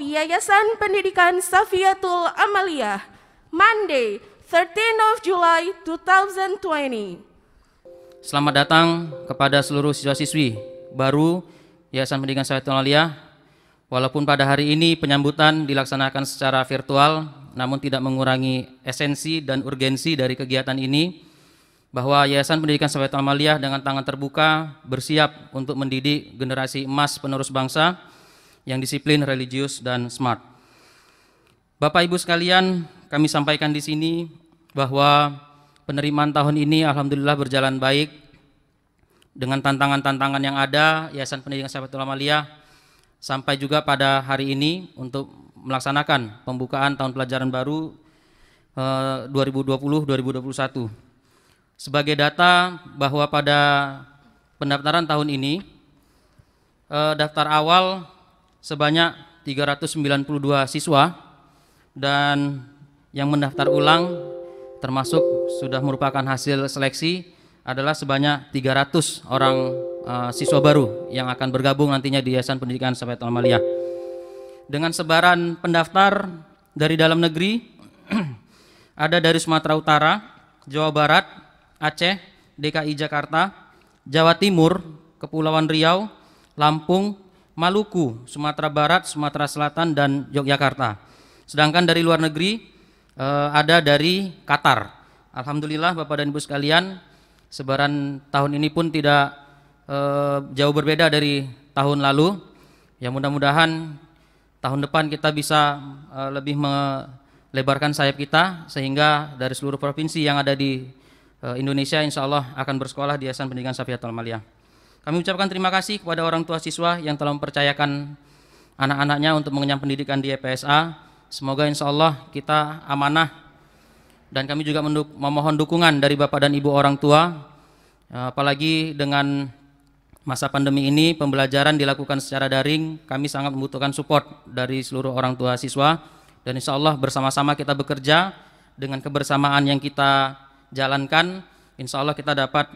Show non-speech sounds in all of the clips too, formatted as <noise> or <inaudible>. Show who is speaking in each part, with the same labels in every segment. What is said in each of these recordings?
Speaker 1: Yayasan Pendidikan Safiatul Amalia, Monday, 13 of July 2020. Selamat datang kepada seluruh siswa-siswi baru Yayasan Pendidikan Safiatul Amalia. Walaupun pada hari ini penyambutan dilaksanakan secara virtual, namun tidak mengurangi esensi dan urgensi dari kegiatan ini bahwa Yayasan Pendidikan Safiatul Amaliyah dengan tangan terbuka bersiap untuk mendidik generasi emas penerus bangsa yang disiplin, religius, dan smart. Bapak Ibu sekalian, kami sampaikan di sini bahwa penerimaan tahun ini alhamdulillah berjalan baik dengan tantangan-tantangan yang ada Yayasan Pendidikan Sahabat Ulama Lia sampai juga pada hari ini untuk melaksanakan pembukaan tahun pelajaran baru 2020-2021. Eh, Sebagai data bahwa pada pendaftaran tahun ini eh, daftar awal sebanyak 392 siswa dan yang mendaftar ulang termasuk sudah merupakan hasil seleksi adalah sebanyak 300 orang uh, siswa baru yang akan bergabung nantinya di Yayasan Pendidikan Sahabat Almalia. Dengan sebaran pendaftar dari dalam negeri <clears throat> ada dari Sumatera Utara, Jawa Barat, Aceh, DKI Jakarta, Jawa Timur, Kepulauan Riau, Lampung, Maluku, Sumatera Barat, Sumatera Selatan dan Yogyakarta. Sedangkan dari luar negeri e, ada dari Qatar. Alhamdulillah Bapak dan Ibu sekalian, sebaran tahun ini pun tidak e, jauh berbeda dari tahun lalu. Ya mudah-mudahan tahun depan kita bisa e, lebih melebarkan sayap kita sehingga dari seluruh provinsi yang ada di Indonesia insya Allah akan bersekolah di Yayasan Pendidikan Safiatul Maliyah. Kami ucapkan terima kasih kepada orang tua siswa yang telah mempercayakan anak-anaknya untuk mengenyam pendidikan di EPSA. Semoga insya Allah kita amanah dan kami juga memohon dukungan dari Bapak dan Ibu orang tua. Eh, apalagi dengan masa pandemi ini pembelajaran dilakukan secara daring, kami sangat membutuhkan support dari seluruh orang tua siswa. Dan insya Allah bersama-sama kita bekerja dengan kebersamaan yang kita jalankan, insya Allah kita dapat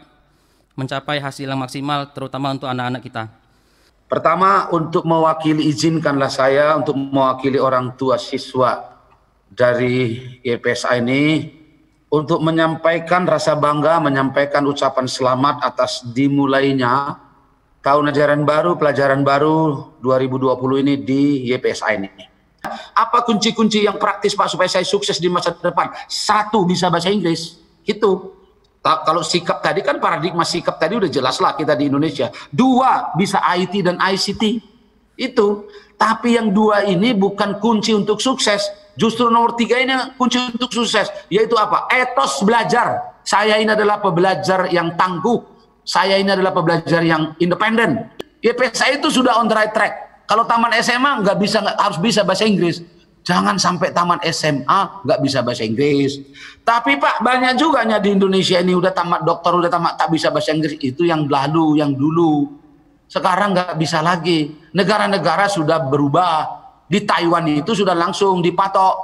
Speaker 1: mencapai hasil yang maksimal terutama untuk anak-anak kita?
Speaker 2: Pertama untuk mewakili izinkanlah saya untuk mewakili orang tua siswa dari YPSA ini untuk menyampaikan rasa bangga, menyampaikan ucapan selamat atas dimulainya tahun ajaran baru, pelajaran baru 2020 ini di YPSA ini. Apa kunci-kunci yang praktis Pak supaya saya sukses di masa depan? Satu bisa bahasa Inggris, itu kalau sikap tadi kan paradigma sikap tadi udah jelas lah kita di Indonesia. Dua bisa IT dan ICT. Itu. Tapi yang dua ini bukan kunci untuk sukses. Justru nomor tiga ini kunci untuk sukses. Yaitu apa? Etos belajar. Saya ini adalah pebelajar yang tangguh. Saya ini adalah pebelajar yang independen. YP ya, saya itu sudah on the right track. Kalau taman SMA nggak bisa harus bisa bahasa Inggris Jangan sampai tamat SMA nggak bisa bahasa Inggris. Tapi Pak banyak juga nya di Indonesia ini udah tamat dokter, udah tamat tak bisa bahasa Inggris itu yang lalu, yang dulu. Sekarang nggak bisa lagi. Negara-negara sudah berubah. Di Taiwan itu sudah langsung dipatok.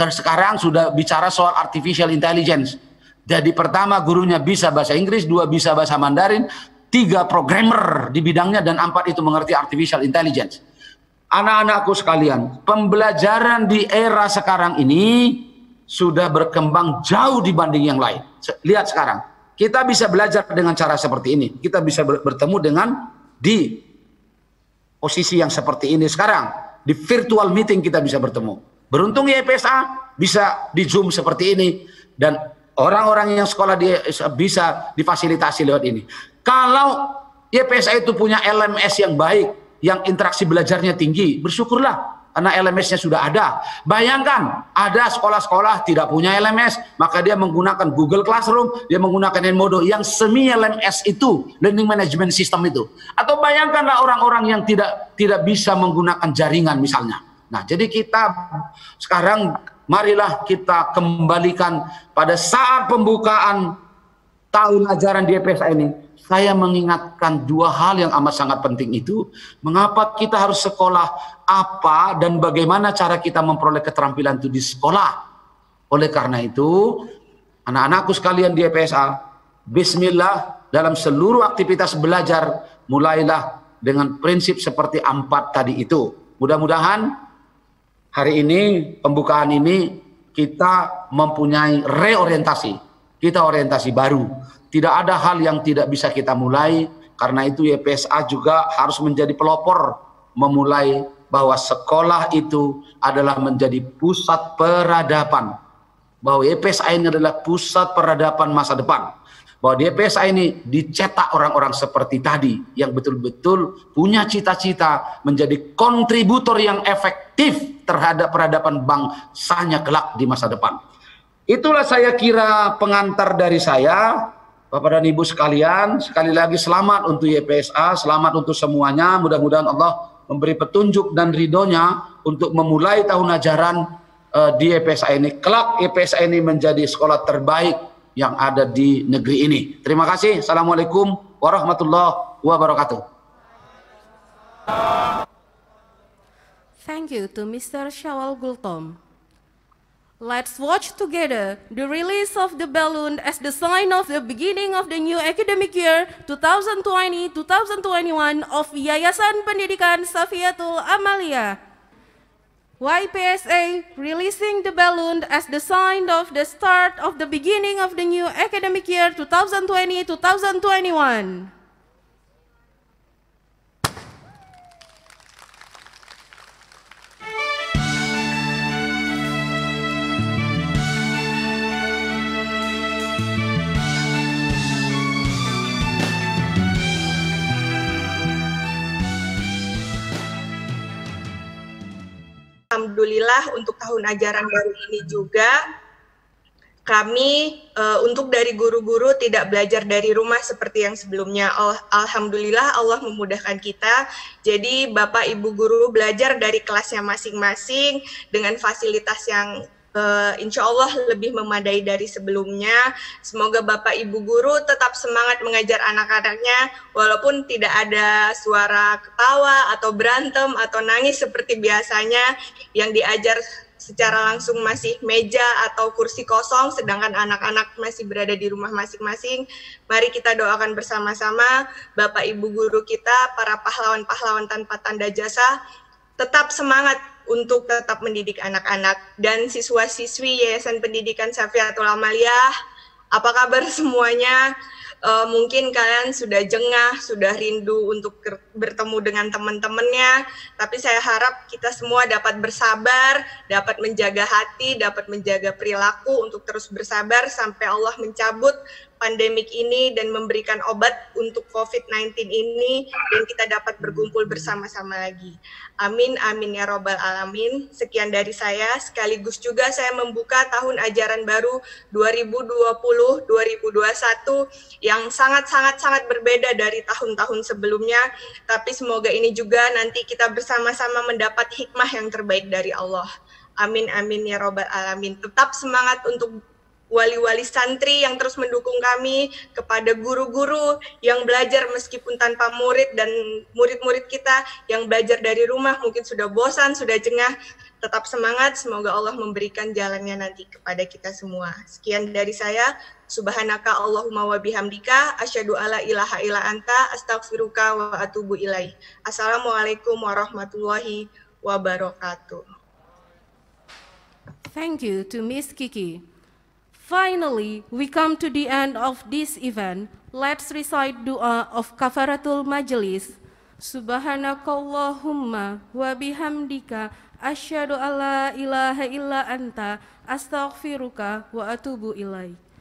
Speaker 2: Karena sekarang sudah bicara soal artificial intelligence. Jadi pertama gurunya bisa bahasa Inggris, dua bisa bahasa Mandarin, tiga programmer di bidangnya dan empat itu mengerti artificial intelligence anak-anakku sekalian, pembelajaran di era sekarang ini sudah berkembang jauh dibanding yang lain. Lihat sekarang, kita bisa belajar dengan cara seperti ini. Kita bisa bertemu dengan di posisi yang seperti ini sekarang. Di virtual meeting kita bisa bertemu. Beruntung YPSA bisa di Zoom seperti ini dan orang-orang yang sekolah di, eh, bisa difasilitasi lewat ini. Kalau YPSA itu punya LMS yang baik, yang interaksi belajarnya tinggi, bersyukurlah karena LMS-nya sudah ada. Bayangkan ada sekolah-sekolah tidak punya LMS, maka dia menggunakan Google Classroom, dia menggunakan Edmodo yang semi LMS itu, learning management system itu. Atau bayangkanlah orang-orang yang tidak tidak bisa menggunakan jaringan misalnya. Nah, jadi kita sekarang marilah kita kembalikan pada saat pembukaan tahun ajaran di EPSA ini saya mengingatkan dua hal yang amat sangat penting itu. Mengapa kita harus sekolah apa dan bagaimana cara kita memperoleh keterampilan itu di sekolah. Oleh karena itu, anak-anakku sekalian di EPSA, Bismillah dalam seluruh aktivitas belajar, mulailah dengan prinsip seperti empat tadi itu. Mudah-mudahan hari ini, pembukaan ini, kita mempunyai reorientasi kita orientasi baru. Tidak ada hal yang tidak bisa kita mulai. Karena itu YPSA juga harus menjadi pelopor memulai bahwa sekolah itu adalah menjadi pusat peradaban. Bahwa YPSA ini adalah pusat peradaban masa depan. Bahwa di YPSA ini dicetak orang-orang seperti tadi yang betul-betul punya cita-cita menjadi kontributor yang efektif terhadap peradaban bangsanya kelak di masa depan. Itulah saya kira pengantar dari saya. Bapak dan Ibu sekalian, sekali lagi selamat untuk YPSA, selamat untuk semuanya. Mudah-mudahan Allah memberi petunjuk dan ridhonya untuk memulai tahun ajaran uh, di YPSA ini. Kelak YPSA ini menjadi sekolah terbaik yang ada di negeri ini. Terima kasih. Assalamualaikum warahmatullahi wabarakatuh.
Speaker 1: Thank you to Mr. Shawal Gultom. Let's watch together the release of the balloon as the sign of the beginning of the new academic year 2020-2021 of Yayasan Pendidikan Safiatul Amalia. YPSA releasing the balloon as the sign of the start of the beginning of the new academic year 2020-2021.
Speaker 3: alhamdulillah untuk tahun ajaran baru ini juga kami uh, untuk dari guru-guru tidak belajar dari rumah seperti yang sebelumnya. Al Alhamdulillah Allah memudahkan kita. Jadi Bapak Ibu guru belajar dari kelasnya masing-masing dengan fasilitas yang uh, eh, insya Allah lebih memadai dari sebelumnya. Semoga Bapak Ibu guru tetap semangat mengajar anak-anaknya walaupun tidak ada suara ketawa atau berantem atau nangis seperti biasanya yang diajar secara langsung masih meja atau kursi kosong sedangkan anak-anak masih berada di rumah masing-masing. Mari kita doakan bersama-sama Bapak Ibu guru kita, para pahlawan-pahlawan tanpa tanda jasa tetap semangat untuk tetap mendidik anak-anak dan siswa-siswi Yayasan Pendidikan Safiatul Amaliyah. Apa kabar semuanya? E, mungkin kalian sudah jengah, sudah rindu untuk bertemu dengan teman-temannya, tapi saya harap kita semua dapat bersabar, dapat menjaga hati, dapat menjaga perilaku untuk terus bersabar sampai Allah mencabut pandemik ini dan memberikan obat untuk COVID-19 ini dan kita dapat berkumpul bersama-sama lagi. Amin, amin ya robbal alamin. Sekian dari saya, sekaligus juga saya membuka tahun ajaran baru 2020-2021 yang sangat-sangat-sangat berbeda dari tahun-tahun sebelumnya, tapi semoga ini juga nanti kita bersama-sama mendapat hikmah yang terbaik dari Allah. Amin, amin ya robbal alamin. Tetap semangat untuk wali-wali santri yang terus mendukung kami, kepada guru-guru yang belajar meskipun tanpa murid dan murid-murid kita yang belajar dari rumah mungkin sudah bosan, sudah jengah, tetap semangat. Semoga Allah memberikan jalannya nanti kepada kita semua. Sekian dari saya. Subhanaka Allahumma wa bihamdika asyhadu alla ilaha illa anta astaghfiruka wa atubu ilaih. Assalamualaikum warahmatullahi wabarakatuh.
Speaker 1: Thank you to Miss Kiki. Finally, we come to the end of this event. Let's recite dua of Kafaratul Majlis. Subhanakallahumma wa bihamdika asyhadu alla ilaha illa anta astaghfiruka wa atubu ilaik.